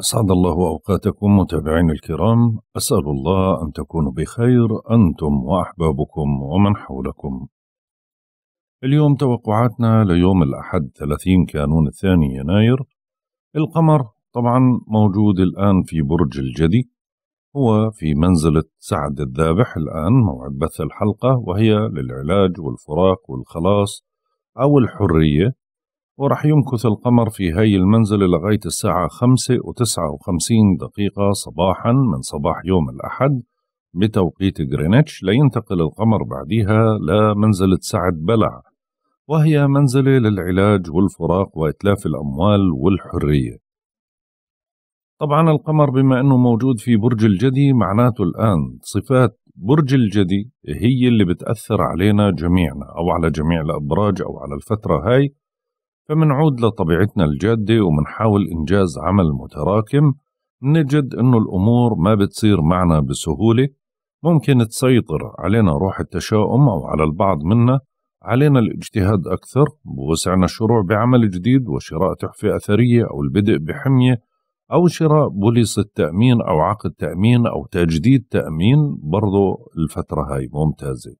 أسعد الله أوقاتكم متابعين الكرام أسأل الله أن تكونوا بخير أنتم وأحبابكم ومن حولكم اليوم توقعاتنا ليوم الأحد 30 كانون الثاني يناير القمر طبعا موجود الآن في برج الجدي هو في منزلة سعد الذابح الآن موعد بث الحلقة وهي للعلاج والفراق والخلاص أو الحرية ورح يمكث القمر في هاي المنزلة لغاية الساعة 5 وتسعة وخمسين دقيقة صباحا من صباح يوم الأحد بتوقيت غرينتش لينتقل القمر بعدها لمنزلة سعد بلع وهي منزلة للعلاج والفراق وإتلاف الأموال والحرية طبعا القمر بما أنه موجود في برج الجدي معناته الآن صفات برج الجدي هي اللي بتأثر علينا جميعنا أو على جميع الأبراج أو على الفترة هاي فمنعود لطبيعتنا الجادة ومنحاول إنجاز عمل متراكم نجد إنه الأمور ما بتصير معنا بسهولة ممكن تسيطر علينا روح التشاؤم أو على البعض منا علينا الاجتهاد أكثر بوسعنا الشروع بعمل جديد وشراء تحفة أثرية أو البدء بحمية أو شراء بوليصة تأمين أو عقد تأمين أو تجديد تأمين برضو الفترة هاي ممتازة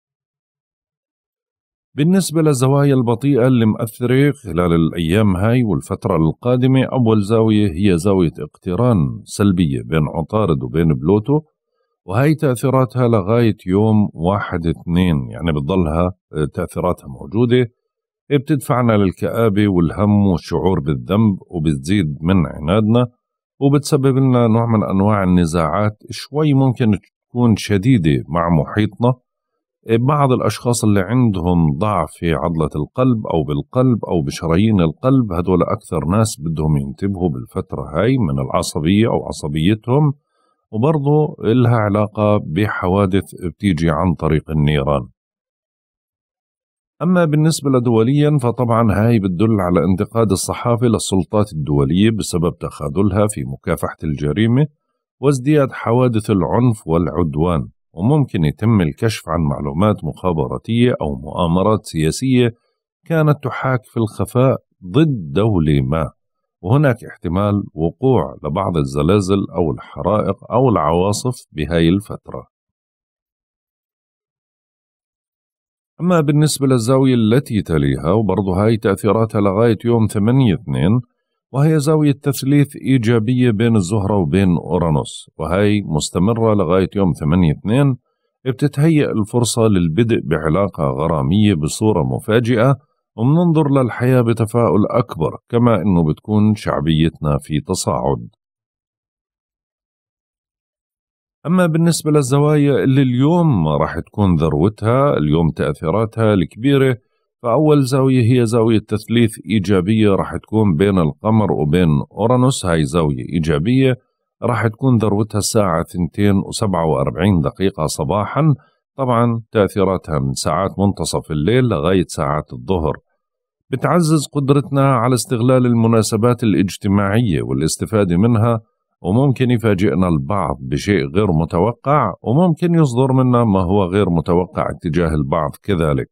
بالنسبة للزوايا البطيئة اللي مأثرة خلال الأيام هاي والفترة القادمة أول زاوية هي زاوية اقتران سلبية بين عطارد وبين بلوتو وهي تأثيراتها لغاية يوم واحد اتنين يعني بتضلها آه، تأثيراتها موجودة بتدفعنا للكآبة والهم والشعور بالذنب وبتزيد من عنادنا وبتسبب لنا نوع من أنواع النزاعات شوي ممكن تكون شديدة مع محيطنا بعض الأشخاص اللي عندهم ضعف في عضلة القلب أو بالقلب أو بشرايين القلب هدول أكثر ناس بدهم ينتبهوا بالفترة هاي من العصبية أو عصبيتهم وبرضه إلها علاقة بحوادث بتيجي عن طريق النيران أما بالنسبة لدوليا فطبعا هاي بتدل على انتقاد الصحافة للسلطات الدولية بسبب تخاذلها في مكافحة الجريمة وازدياد حوادث العنف والعدوان وممكن يتم الكشف عن معلومات مخابراتية أو مؤامرات سياسية كانت تحاك في الخفاء ضد دولة ما وهناك احتمال وقوع لبعض الزلازل أو الحرائق أو العواصف بهاي الفترة أما بالنسبة للزاوية التي تليها وبرضه هاي تأثيراتها لغاية يوم 8 2 وهي زاوية تثليث إيجابية بين الزهرة وبين أورانوس وهي مستمرة لغاية يوم 8-2 بتتهيأ الفرصة للبدء بعلاقة غرامية بصورة مفاجئة ومننظر للحياة بتفاؤل أكبر كما أنه بتكون شعبيتنا في تصاعد أما بالنسبة للزوايا اللي اليوم راح تكون ذروتها اليوم تأثيراتها الكبيرة فأول زاوية هي زاوية تثليث إيجابية راح تكون بين القمر وبين أورانوس هاي زاوية إيجابية راح تكون ذروتها الساعة 2 و47 دقيقة صباحا طبعا تأثيراتها من ساعات منتصف الليل لغاية ساعات الظهر بتعزز قدرتنا على استغلال المناسبات الاجتماعية والاستفادة منها وممكن يفاجئنا البعض بشيء غير متوقع وممكن يصدر منا ما هو غير متوقع اتجاه البعض كذلك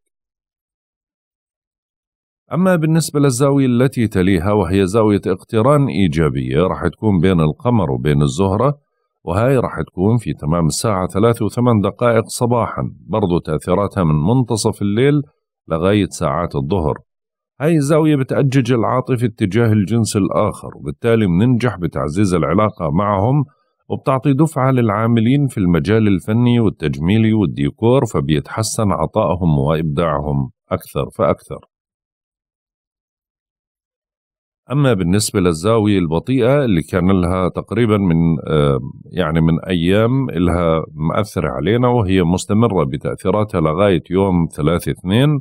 أما بالنسبة للزاوية التي تليها وهي زاوية اقتران إيجابية راح تكون بين القمر وبين الزهرة وهاي راح تكون في تمام الساعة ثلاث وثمان دقائق صباحا برضو تأثيراتها من منتصف الليل لغاية ساعات الظهر هاي الزاوية بتأجج العاطفة اتجاه الجنس الآخر وبالتالي مننجح بتعزيز العلاقة معهم وبتعطي دفعة للعاملين في المجال الفني والتجميلي والديكور فبيتحسن عطائهم وإبداعهم أكثر فأكثر أما بالنسبة للزاوية البطيئة اللي كان لها تقريبا من يعني من أيام لها مأثرة علينا وهي مستمرة بتأثيراتها لغاية يوم ثلاثة اثنين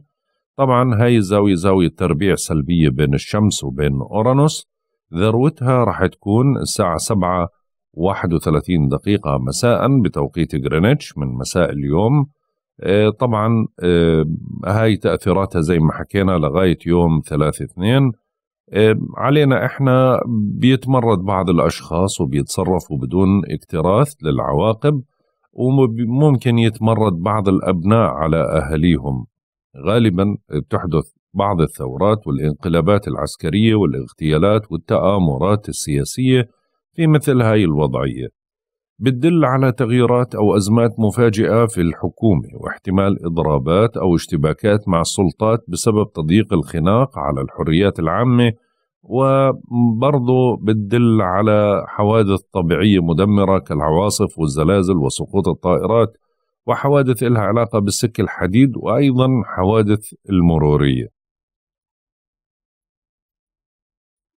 طبعا هاي الزاوية زاوية تربيع سلبية بين الشمس وبين أورانوس ذروتها راح تكون الساعة واحد وثلاثين دقيقة مساء بتوقيت غرينتش من مساء اليوم آه، طبعا هاي تأثيراتها زي ما حكينا لغاية يوم ثلاثة اثنين علينا احنا بيتمرد بعض الاشخاص وبيتصرفوا بدون اكتراث للعواقب وممكن يتمرد بعض الابناء على اهاليهم غالبا تحدث بعض الثورات والانقلابات العسكريه والاغتيالات والتآمرات السياسيه في مثل هاي الوضعيه بتدل على تغييرات أو أزمات مفاجئة في الحكومة واحتمال إضرابات أو اشتباكات مع السلطات بسبب تضييق الخناق على الحريات العامة وبرضه بتدل على حوادث طبيعية مدمرة كالعواصف والزلازل وسقوط الطائرات وحوادث لها علاقة بالسك الحديد وأيضا حوادث المرورية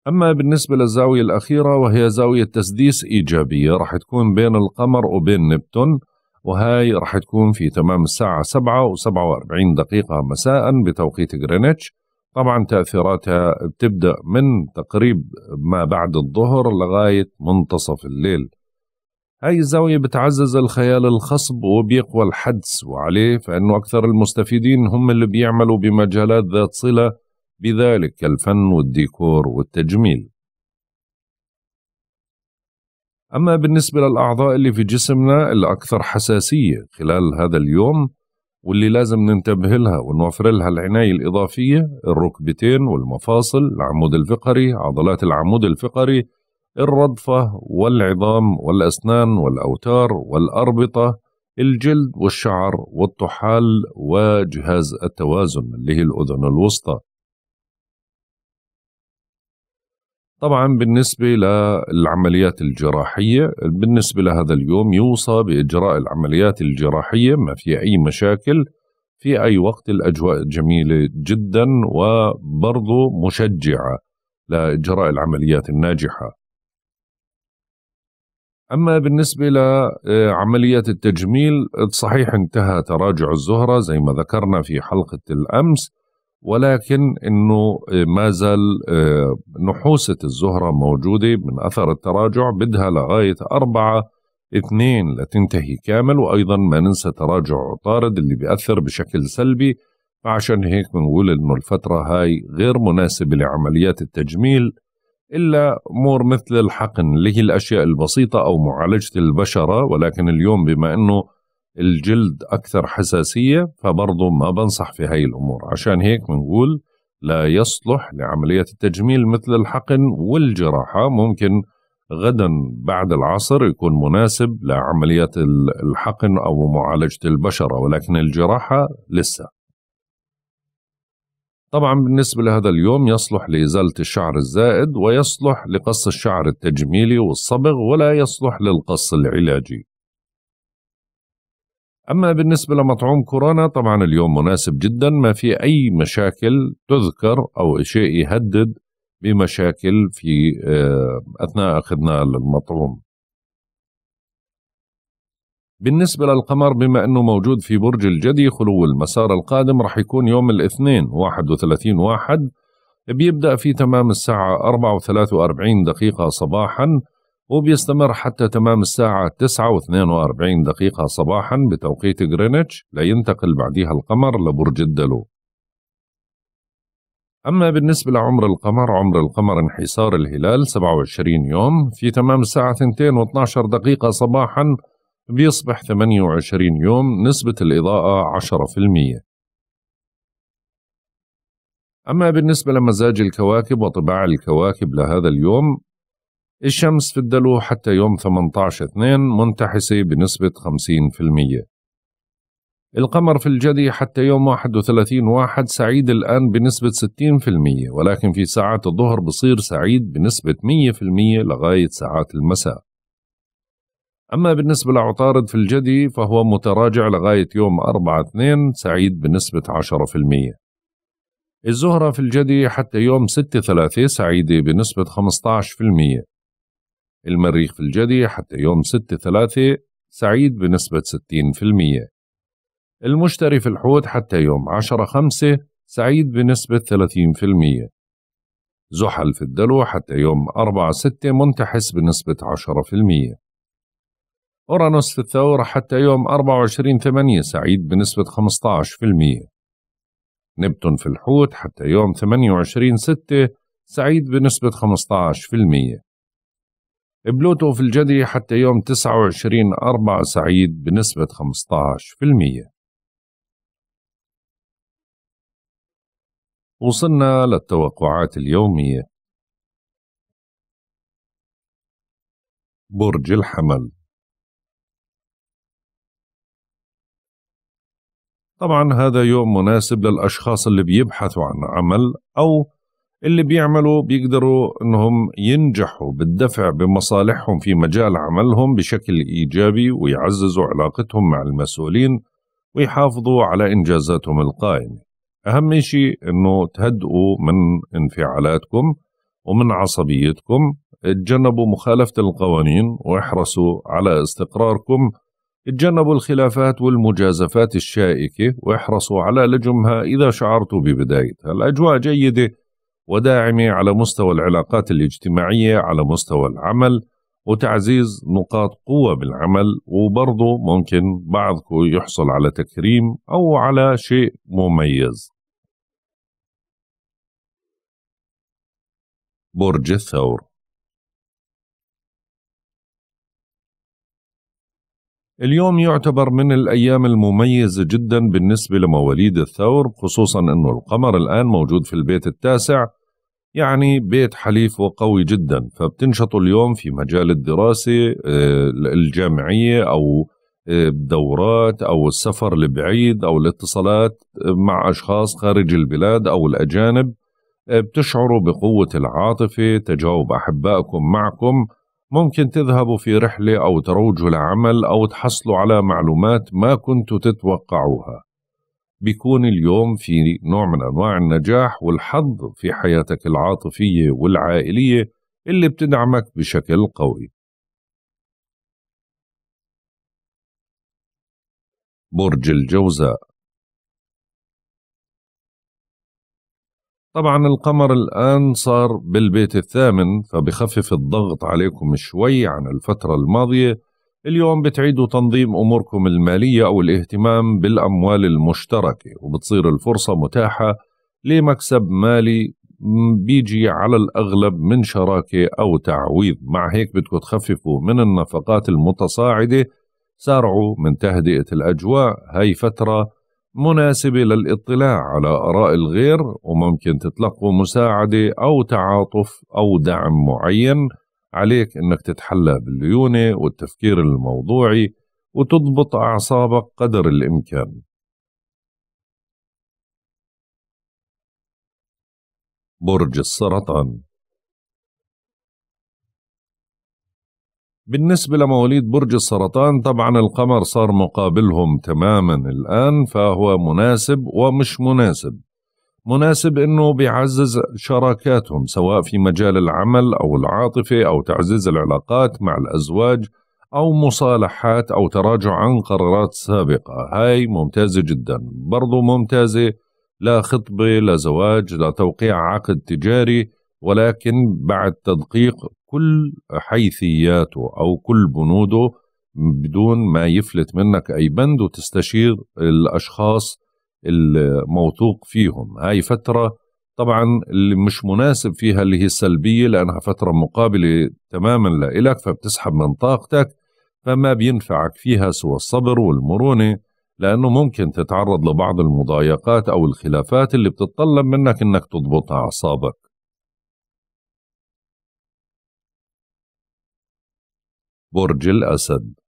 أما بالنسبة للزاوية الأخيرة وهي زاوية تسديس إيجابية رح تكون بين القمر وبين نبتون وهاي رح تكون في تمام الساعة 7 و47 دقيقة مساء بتوقيت غرينتش طبعا تأثيراتها بتبدأ من تقريب ما بعد الظهر لغاية منتصف الليل هاي الزاوية بتعزز الخيال الخصب وبيقوى الحدس وعليه فإنه أكثر المستفيدين هم اللي بيعملوا بمجالات ذات صلة بذلك الفن والديكور والتجميل أما بالنسبة للأعضاء اللي في جسمنا الأكثر حساسية خلال هذا اليوم واللي لازم ننتبه لها ونوفر لها العناية الإضافية الركبتين والمفاصل العمود الفقري عضلات العمود الفقري الرضفة والعظام والأسنان والأوتار والأربطة الجلد والشعر والطحال وجهاز التوازن اللي هي الأذن الوسطى طبعا بالنسبة للعمليات الجراحية بالنسبة لهذا اليوم يوصى بإجراء العمليات الجراحية ما في أي مشاكل في أي وقت الأجواء جميلة جدا وبرضه مشجعة لإجراء العمليات الناجحة أما بالنسبة لعمليات التجميل صحيح انتهى تراجع الزهرة زي ما ذكرنا في حلقة الأمس ولكن انه آه، ما زال آه، نحوسه الزهره موجوده من اثر التراجع بدها لغايه أربعة اثنين لتنتهي كامل وايضا ما ننسى تراجع عطارد اللي بياثر بشكل سلبي فعشان هيك بنقول انه الفتره هاي غير مناسبه لعمليات التجميل الا امور مثل الحقن اللي هي الاشياء البسيطه او معالجه البشره ولكن اليوم بما انه الجلد أكثر حساسية فبرضه ما بنصح في هاي الأمور عشان هيك بنقول لا يصلح لعملية التجميل مثل الحقن والجراحة ممكن غدا بعد العصر يكون مناسب لعملية الحقن أو معالجة البشرة ولكن الجراحة لسه طبعا بالنسبة لهذا اليوم يصلح لإزالة الشعر الزائد ويصلح لقص الشعر التجميلي والصبغ ولا يصلح للقص العلاجي أما بالنسبة لمطعوم كورونا طبعا اليوم مناسب جدا ما في أي مشاكل تذكر أو شيء يهدد بمشاكل في آه، أثناء أخذنا المطعوم بالنسبة للقمر بما أنه موجود في برج الجدي خلو المسار القادم راح يكون يوم الاثنين 31 واحد بيبدأ في تمام الساعة 4 و43 دقيقة صباحاً وبيستمر حتى تمام الساعة 9 و42 دقيقة صباحا بتوقيت غرينتش لينتقل بعدها القمر لبرج الدلو أما بالنسبة لعمر القمر عمر القمر انحسار الهلال 27 يوم في تمام الساعة 2 و12 دقيقة صباحا بيصبح 28 يوم نسبة الإضاءة 10% أما بالنسبة لمزاج الكواكب وطباع الكواكب لهذا اليوم الشمس في الدلو حتى يوم 18/2 منتحسة بنسبة 50%. القمر في الجدي حتى يوم 31 واحد سعيد الآن بنسبة 60% ولكن في ساعات الظهر بصير سعيد بنسبة 100% لغاية ساعات المساء أما بالنسبة لعطارد في الجدي فهو متراجع لغاية يوم 4/2 سعيد بنسبة 10%. الزهرة في الجدي حتى يوم 6/3 سعيدة بنسبة المريخ في الجدي حتى يوم 6 3 سعيد بنسبة 60% المشتري في الحوت حتى يوم 10 5 سعيد بنسبة 30% زحل في الدلو حتى يوم 4 6 منتحس بنسبة 10% أورانوس في الثور حتى يوم 24 8 سعيد بنسبة 15% نبتون في الحوت حتى يوم 28 6 سعيد بنسبة 15% بلوتو في الجدي حتى يوم 29 أربعة سعيد بنسبة 15% وصلنا للتوقعات اليومية برج الحمل طبعا هذا يوم مناسب للأشخاص اللي بيبحثوا عن عمل أو اللي بيعملوا بيقدروا انهم ينجحوا بالدفع بمصالحهم في مجال عملهم بشكل ايجابي ويعززوا علاقتهم مع المسؤولين ويحافظوا على انجازاتهم القائمه. اهم شيء انه تهدئوا من انفعالاتكم ومن عصبيتكم، اتجنبوا مخالفه القوانين واحرصوا على استقراركم، اتجنبوا الخلافات والمجازفات الشائكه واحرصوا على لجمها اذا شعرتوا ببدايتها، الاجواء جيده وداعمه على مستوى العلاقات الاجتماعية على مستوى العمل وتعزيز نقاط قوة بالعمل وبرضه ممكن بعضكم يحصل على تكريم أو على شيء مميز برج الثور اليوم يعتبر من الأيام المميزة جدا بالنسبة لمواليد الثور خصوصا أنه القمر الآن موجود في البيت التاسع يعني بيت حليف وقوي جدا فبتنشطوا اليوم في مجال الدراسة آه، الجامعية أو آه، دورات أو السفر لبعيد أو الاتصالات آه، مع أشخاص خارج البلاد أو الأجانب بتشعروا بقوة العاطفة تجاوب أحبائكم معكم ممكن تذهبوا في رحلة أو تروجوا لعمل أو تحصلوا على معلومات ما كنتوا تتوقعوها بيكون اليوم في نوع من أنواع النجاح والحظ في حياتك العاطفية والعائلية اللي بتدعمك بشكل قوي برج الجوزاء طبعا القمر الآن صار بالبيت الثامن فبخفف الضغط عليكم شوي عن الفترة الماضية اليوم بتعيدوا تنظيم أموركم المالية أو الاهتمام بالأموال المشتركة وبتصير الفرصة متاحة لمكسب مالي بيجي على الأغلب من شراكة أو تعويض مع هيك بدكم تخففوا من النفقات المتصاعدة سارعوا من تهدئة الأجواء هاي فترة مناسبة للاطلاع على آراء الغير وممكن تتلقوا مساعدة أو تعاطف أو دعم معين عليك انك تتحلى بالليونه والتفكير الموضوعي وتضبط اعصابك قدر الامكان برج السرطان بالنسبة لمواليد برج السرطان طبعا القمر صار مقابلهم تماما الآن فهو مناسب ومش مناسب مناسب انه بيعزز شراكاتهم سواء في مجال العمل او العاطفه او تعزيز العلاقات مع الازواج او مصالحات او تراجع عن قرارات سابقه هاي ممتازه جدا برضو ممتازه لا خطبه لا زواج لا توقيع عقد تجاري ولكن بعد تدقيق كل حيثياته او كل بنوده بدون ما يفلت منك اي بند وتستشير الاشخاص الموثوق فيهم هاي فترة طبعا اللي مش مناسب فيها اللي هي السلبية لأنها فترة مقابلة تماما لإلك فبتسحب من طاقتك فما بينفعك فيها سوى الصبر والمرونة لأنه ممكن تتعرض لبعض المضايقات أو الخلافات اللي بتتطلب منك أنك تضبط أعصابك برج الأسد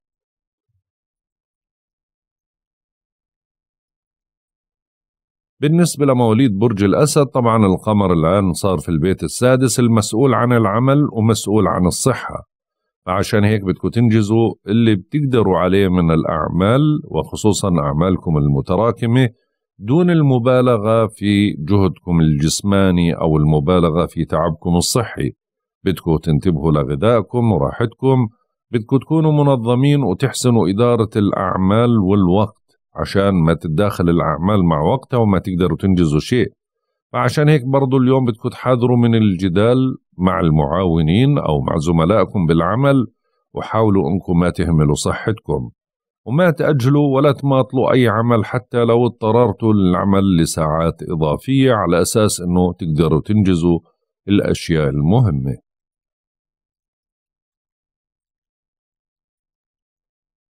بالنسبة لمواليد برج الأسد طبعا القمر الآن صار في البيت السادس المسؤول عن العمل ومسؤول عن الصحة فعشان هيك بدكم تنجزوا اللي بتقدروا عليه من الأعمال وخصوصا أعمالكم المتراكمة دون المبالغة في جهدكم الجسماني أو المبالغة في تعبكم الصحي بدكم تنتبهوا لغذائكم وراحتكم بدكم تكونوا منظمين وتحسنوا إدارة الأعمال والوقت عشان ما تتداخل الأعمال مع وقتها وما تقدروا تنجزوا شيء فعشان هيك برضو اليوم بدكم تحاذروا من الجدال مع المعاونين أو مع زملائكم بالعمل وحاولوا أنكم ما تهملوا صحتكم وما تأجلوا ولا تماطلوا أي عمل حتى لو اضطررتوا للعمل لساعات إضافية على أساس أنه تقدروا تنجزوا الأشياء المهمة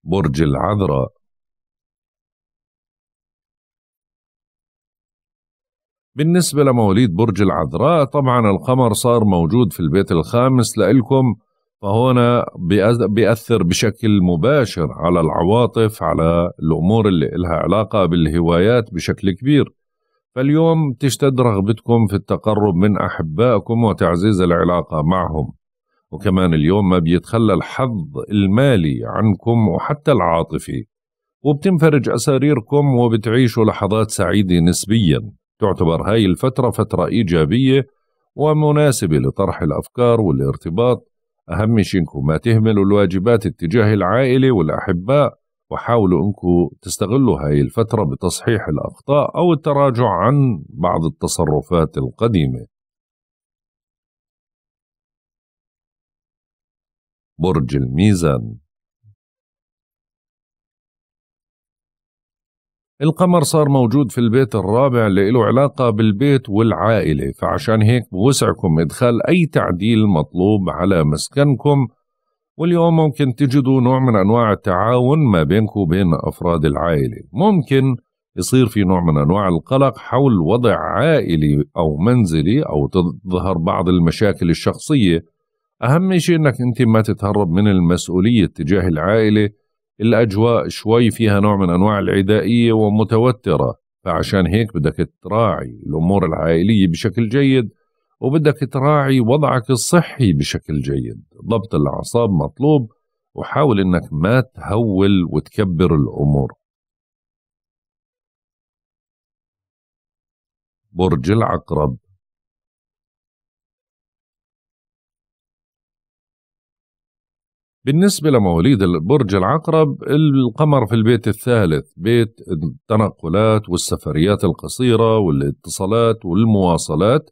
برج العذراء بالنسبة لمواليد برج العذراء طبعا القمر صار موجود في البيت الخامس لإلكم فهنا بيأثر بشكل مباشر على العواطف على الأمور اللي لها علاقة بالهوايات بشكل كبير فاليوم تشتد رغبتكم في التقرب من أحبائكم وتعزيز العلاقة معهم وكمان اليوم ما بيتخلى الحظ المالي عنكم وحتى العاطفي وبتنفرج أساريركم وبتعيشوا لحظات سعيدة نسبياً تعتبر هاي الفترة فترة إيجابية ومناسبة لطرح الأفكار والارتباط أهم شيء إنكم ما تهملوا الواجبات اتجاه العائلة والأحباء وحاولوا إنكم تستغلوا هاي الفترة بتصحيح الأخطاء أو التراجع عن بعض التصرفات القديمة برج الميزان القمر صار موجود في البيت الرابع اللي له علاقة بالبيت والعائلة فعشان هيك بوسعكم إدخال أي تعديل مطلوب على مسكنكم واليوم ممكن تجدوا نوع من أنواع التعاون ما بينكم وبين أفراد العائلة ممكن يصير في نوع من أنواع القلق حول وضع عائلي أو منزلي أو تظهر بعض المشاكل الشخصية أهم شيء أنك أنت ما تتهرب من المسؤولية تجاه العائلة الأجواء شوي فيها نوع من أنواع العدائية ومتوترة فعشان هيك بدك تراعي الأمور العائلية بشكل جيد وبدك تراعي وضعك الصحي بشكل جيد ضبط الأعصاب مطلوب وحاول أنك ما تهول وتكبر الأمور برج العقرب بالنسبة لمواليد برج العقرب القمر في البيت الثالث بيت التنقلات والسفريات القصيرة والاتصالات والمواصلات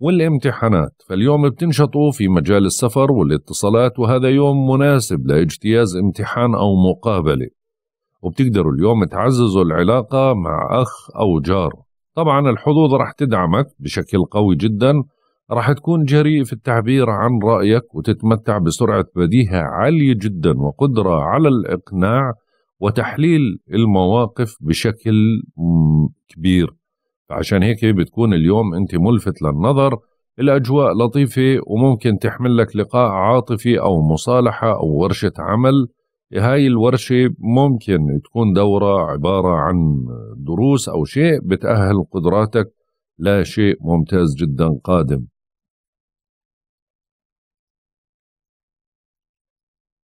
والامتحانات فاليوم بتنشطوا في مجال السفر والاتصالات وهذا يوم مناسب لاجتياز امتحان أو مقابلة وبتقدروا اليوم تعززوا العلاقة مع أخ أو جار طبعا الحظوظ رح تدعمك بشكل قوي جدا راح تكون جريء في التعبير عن رأيك وتتمتع بسرعة بديهة عالية جدا وقدرة على الإقناع وتحليل المواقف بشكل كبير عشان هيك بتكون اليوم أنت ملفت للنظر الأجواء لطيفة وممكن تحمل لك لقاء عاطفي أو مصالحة أو ورشة عمل هاي الورشة ممكن تكون دورة عبارة عن دروس أو شيء بتأهل قدراتك لا شيء ممتاز جدا قادم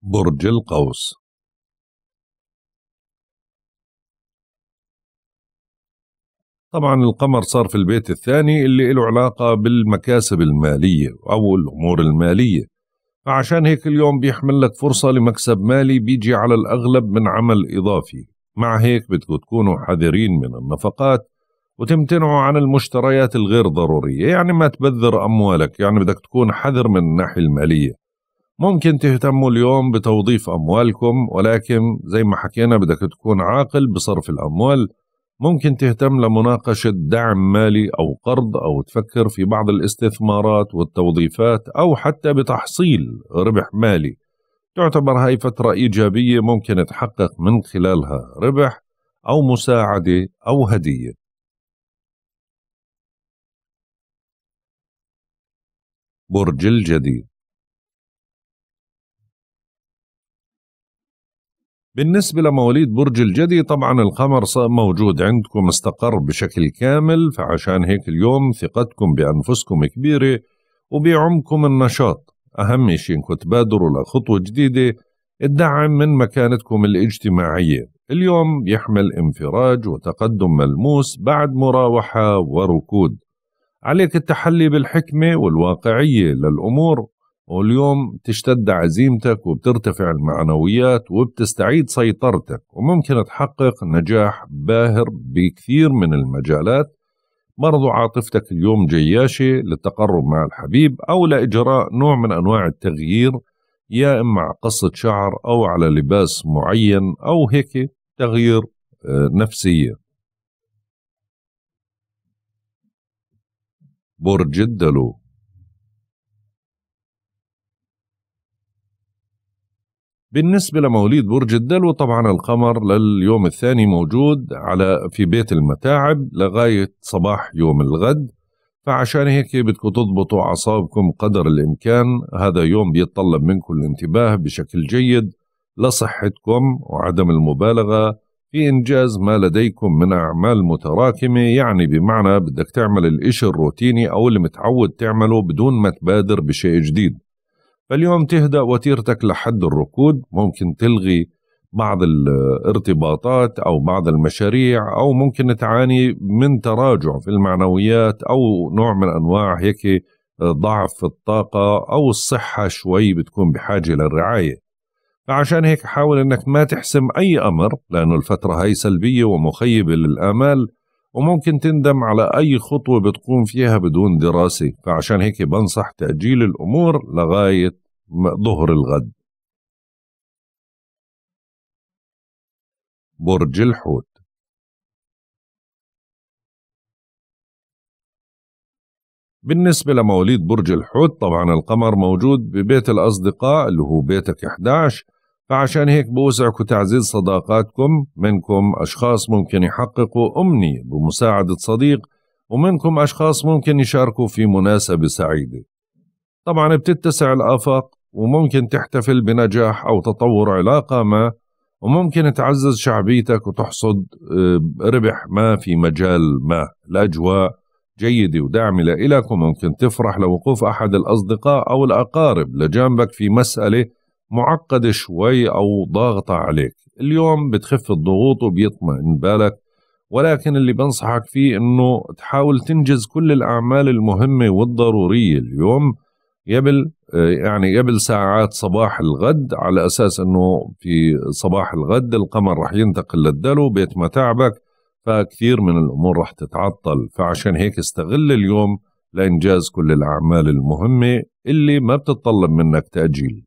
برج القوس طبعا القمر صار في البيت الثاني اللي له علاقة بالمكاسب المالية أو الأمور المالية فعشان هيك اليوم بيحمل لك فرصة لمكسب مالي بيجي على الأغلب من عمل إضافي مع هيك بدكم تكونوا حذرين من النفقات وتمتنعوا عن المشتريات الغير ضرورية يعني ما تبذر أموالك يعني بدك تكون حذر من الناحية المالية ممكن تهتموا اليوم بتوظيف أموالكم ولكن زي ما حكينا بدك تكون عاقل بصرف الأموال ممكن تهتم لمناقشة دعم مالي أو قرض أو تفكر في بعض الاستثمارات والتوظيفات أو حتى بتحصيل ربح مالي تعتبر هاي فترة إيجابية ممكن تحقق من خلالها ربح أو مساعدة أو هدية برج الجديد بالنسبة لمواليد برج الجدي طبعا القمر موجود عندكم استقر بشكل كامل فعشان هيك اليوم ثقتكم بأنفسكم كبيرة وبيعمكم النشاط أهم شيء إنكم تبادروا لخطوة جديدة الدعم من مكانتكم الاجتماعية اليوم يحمل انفراج وتقدم ملموس بعد مراوحة وركود عليك التحلي بالحكمة والواقعية للأمور واليوم تشتد عزيمتك وبترتفع المعنويات وبتستعيد سيطرتك وممكن تحقق نجاح باهر بكثير من المجالات برضو عاطفتك اليوم جياشة للتقرب مع الحبيب أو لإجراء نوع من أنواع التغيير يا إما قصة شعر أو على لباس معين أو هيك تغيير آه، نفسية برج الدلو بالنسبة لمواليد برج الدلو طبعا القمر لليوم الثاني موجود على في بيت المتاعب لغاية صباح يوم الغد فعشان هيك بدكم تضبطوا أعصابكم قدر الإمكان هذا يوم بيتطلب منكم الانتباه بشكل جيد لصحتكم وعدم المبالغة في إنجاز ما لديكم من أعمال متراكمة يعني بمعنى بدك تعمل الإشي الروتيني أو اللي متعود تعمله بدون ما تبادر بشيء جديد فاليوم تهدأ وتيرتك لحد الركود ممكن تلغي بعض الارتباطات أو بعض المشاريع أو ممكن تعاني من تراجع في المعنويات أو نوع من أنواع هيك ضعف في الطاقة أو الصحة شوي بتكون بحاجة للرعاية فعشان هيك حاول أنك ما تحسم أي أمر لأنه الفترة هاي سلبية ومخيبة للآمال وممكن تندم على أي خطوة بتقوم فيها بدون دراسة فعشان هيك بنصح تأجيل الأمور لغاية ظهر الغد برج الحوت بالنسبة لمواليد برج الحوت طبعا القمر موجود ببيت الأصدقاء اللي هو بيتك 11 فعشان هيك بوسعكم تعزيز صداقاتكم منكم أشخاص ممكن يحققوا أمنية بمساعدة صديق ومنكم أشخاص ممكن يشاركوا في مناسبة سعيدة طبعا بتتسع الآفاق وممكن تحتفل بنجاح أو تطور علاقة ما وممكن تعزز شعبيتك وتحصد آه، ربح ما في مجال ما الأجواء جيدة وداعمة لإلك وممكن تفرح لوقوف أحد الأصدقاء أو الأقارب لجانبك في مسألة معقدة شوي أو ضاغطة عليك اليوم بتخف الضغوط وبيطمئن بالك ولكن اللي بنصحك فيه أنه تحاول تنجز كل الأعمال المهمة والضرورية اليوم قبل يعني قبل ساعات صباح الغد على أساس أنه في صباح الغد القمر رح ينتقل للدلو بيت ما تعبك فكثير من الأمور رح تتعطل فعشان هيك استغل اليوم لإنجاز كل الأعمال المهمة اللي ما بتتطلب منك تأجيل